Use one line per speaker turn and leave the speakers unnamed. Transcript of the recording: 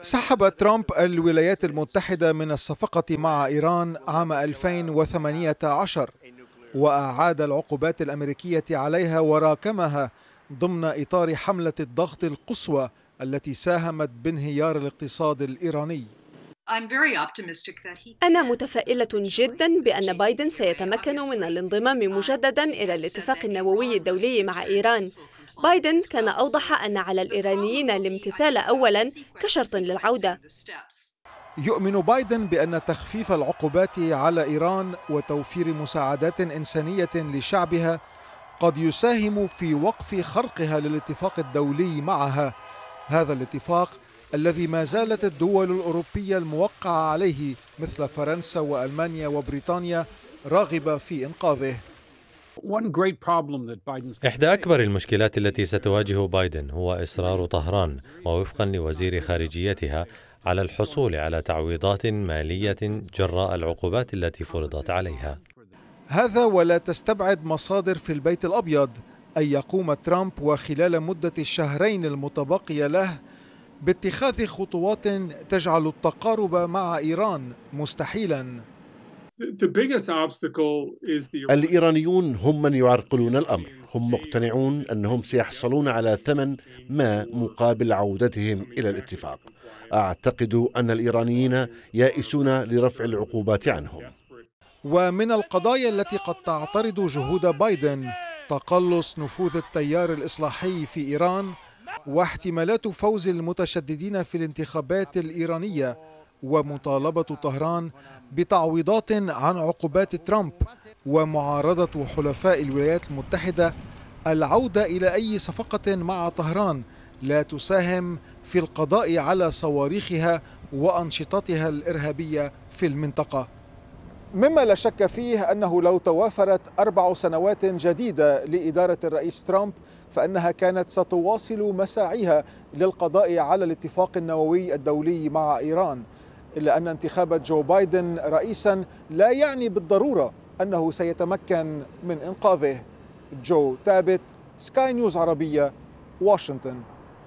سحب ترامب الولايات المتحدة من الصفقة مع إيران عام 2018 وأعاد العقوبات الأمريكية عليها وراكمها ضمن إطار حملة الضغط القصوى التي ساهمت بانهيار الاقتصاد الإيراني أنا متفائلة جدا بأن بايدن سيتمكن من الانضمام مجددا إلى الاتفاق النووي الدولي مع إيران بايدن كان أوضح أن على الإيرانيين الامتثال أولاً كشرط للعودة يؤمن بايدن بأن تخفيف العقوبات على إيران وتوفير مساعدات إنسانية لشعبها قد يساهم في وقف خرقها للاتفاق الدولي معها هذا الاتفاق الذي ما زالت الدول الأوروبية الموقعة عليه مثل فرنسا وألمانيا وبريطانيا راغبة في إنقاذه
إحدى أكبر المشكلات التي ستواجه بايدن هو إصرار طهران ووفقا لوزير خارجيتها على الحصول على تعويضات مالية جراء العقوبات التي فرضت عليها
هذا ولا تستبعد مصادر في البيت الأبيض أن يقوم ترامب وخلال مدة الشهرين المتبقية له باتخاذ خطوات تجعل التقارب مع إيران مستحيلاً
الإيرانيون هم من يعرقلون الأمر هم مقتنعون أنهم سيحصلون على ثمن ما مقابل عودتهم إلى الاتفاق أعتقد أن الإيرانيين يائسون لرفع العقوبات عنهم
ومن القضايا التي قد تعترض جهود بايدن تقلص نفوذ التيار الإصلاحي في إيران واحتمالات فوز المتشددين في الانتخابات الإيرانية ومطالبة طهران بتعويضات عن عقوبات ترامب ومعارضة حلفاء الولايات المتحدة العودة إلى أي صفقة مع طهران لا تساهم في القضاء على صواريخها وأنشطتها الإرهابية في المنطقة مما لا شك فيه أنه لو توافرت أربع سنوات جديدة لإدارة الرئيس ترامب فإنها كانت ستواصل مساعيها للقضاء على الاتفاق النووي الدولي مع إيران إلا أن انتخاب جو بايدن رئيسا لا يعني بالضرورة أنه سيتمكن من إنقاذه جو تابت سكاي نيوز عربية واشنطن